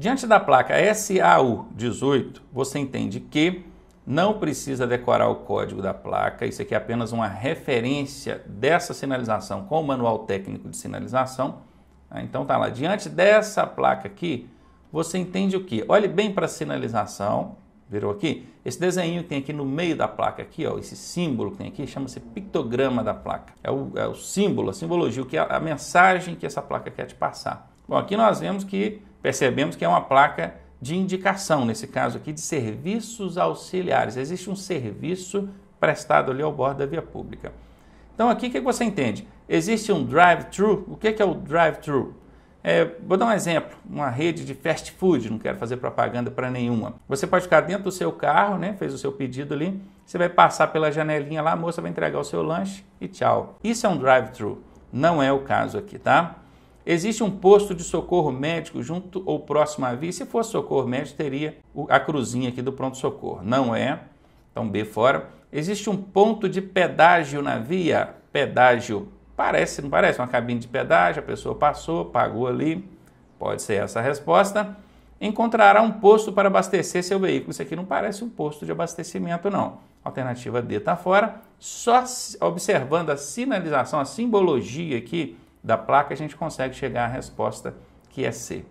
Diante da placa SAU 18, você entende que não precisa decorar o código da placa, isso aqui é apenas uma referência dessa sinalização com o manual técnico de sinalização. Tá? Então tá lá, diante dessa placa aqui, você entende o que? Olhe bem para a sinalização, virou aqui? Esse desenho que tem aqui no meio da placa aqui, ó, esse símbolo que tem aqui, chama-se pictograma da placa. É o, é o símbolo, a simbologia, o que é a mensagem que essa placa quer te passar. Bom, aqui nós vemos que percebemos que é uma placa de indicação, nesse caso aqui, de serviços auxiliares. Existe um serviço prestado ali ao bordo da via pública. Então, aqui o que você entende? Existe um drive-thru. O que é, é o drive-thru? É, vou dar um exemplo, uma rede de fast food, não quero fazer propaganda para nenhuma. Você pode ficar dentro do seu carro, né? Fez o seu pedido ali, você vai passar pela janelinha lá, a moça vai entregar o seu lanche e tchau. Isso é um drive-thru. Não é o caso aqui, tá? Existe um posto de socorro médico junto ou próximo à via? Se fosse socorro médico, teria a cruzinha aqui do pronto-socorro. Não é. Então, B fora. Existe um ponto de pedágio na via? Pedágio. Parece, não parece? Uma cabine de pedágio, a pessoa passou, pagou ali. Pode ser essa a resposta. Encontrará um posto para abastecer seu veículo. Isso aqui não parece um posto de abastecimento, não. Alternativa D está fora. Só observando a sinalização, a simbologia aqui da placa, a gente consegue chegar à resposta que é C.